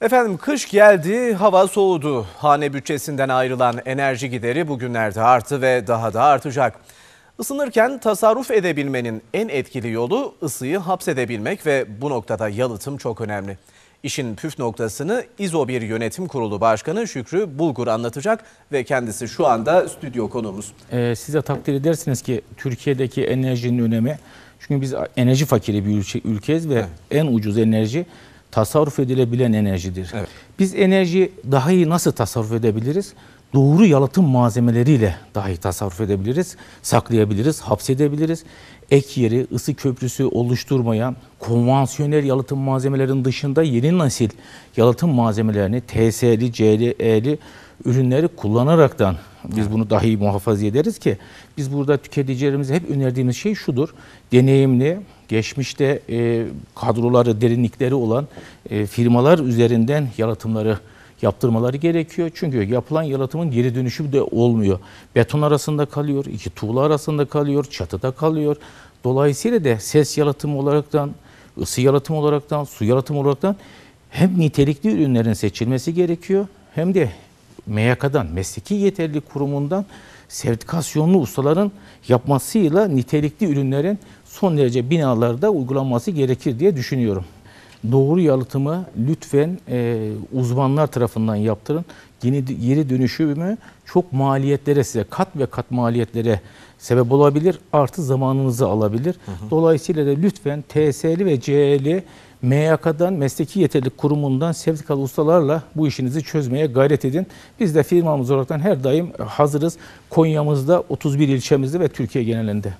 Efendim kış geldi, hava soğudu. Hane bütçesinden ayrılan enerji gideri bugünlerde arttı ve daha da artacak. Isınırken tasarruf edebilmenin en etkili yolu ısıyı hapsedebilmek ve bu noktada yalıtım çok önemli. İşin püf noktasını İZO 1 Yönetim Kurulu Başkanı Şükrü Bulgur anlatacak ve kendisi şu anda stüdyo konuğumuz. Ee, siz de takdir edersiniz ki Türkiye'deki enerjinin önemi çünkü biz enerji fakiri bir ülke, ülkeyiz ve evet. en ucuz enerji tasarruf edilebilen enerjidir. Evet. Biz enerji daha iyi nasıl tasarruf edebiliriz? Doğru yalıtım malzemeleriyle daha iyi tasarruf edebiliriz, saklayabiliriz, hapsedebiliriz. Ek yeri, ısı köprüsü oluşturmayan konvansiyonel yalıtım malzemelerinin dışında yeni nesil yalıtım malzemelerini TS'li, CLE'li ürünleri kullanaraktan biz bunu daha iyi muhafaza ederiz ki biz burada tüketicilerimize hep önerdiğimiz şey şudur. Deneyimli, geçmişte e, kadroları, derinlikleri olan e, firmalar üzerinden yaratımları yaptırmaları gerekiyor. Çünkü yapılan yalıtımın geri dönüşü de olmuyor. Beton arasında kalıyor, iki tuğla arasında kalıyor, çatıda kalıyor. Dolayısıyla da ses yalıtımı olaraktan, ısı yalıtımı olaraktan, su yalıtımı olaraktan hem nitelikli ürünlerin seçilmesi gerekiyor hem de MYK'dan, Mesleki yeterli Kurumu'ndan sertifikasyonlu ustaların yapmasıyla nitelikli ürünlerin son derece binalarda uygulanması gerekir diye düşünüyorum. Doğru yalıtımı lütfen e, uzmanlar tarafından yaptırın. Yeni geri dönüşümü çok maliyetlere size kat ve kat maliyetlere sebep olabilir. Artı zamanınızı alabilir. Hı hı. Dolayısıyla da lütfen TSL'i ve CL'i MYK'dan, Mesleki Yeterlilik Kurumu'ndan sertifikalı ustalarla bu işinizi çözmeye gayret edin. Biz de firmamız olarak her daim hazırız. Konya'mızda, 31 ilçemizde ve Türkiye genelinde.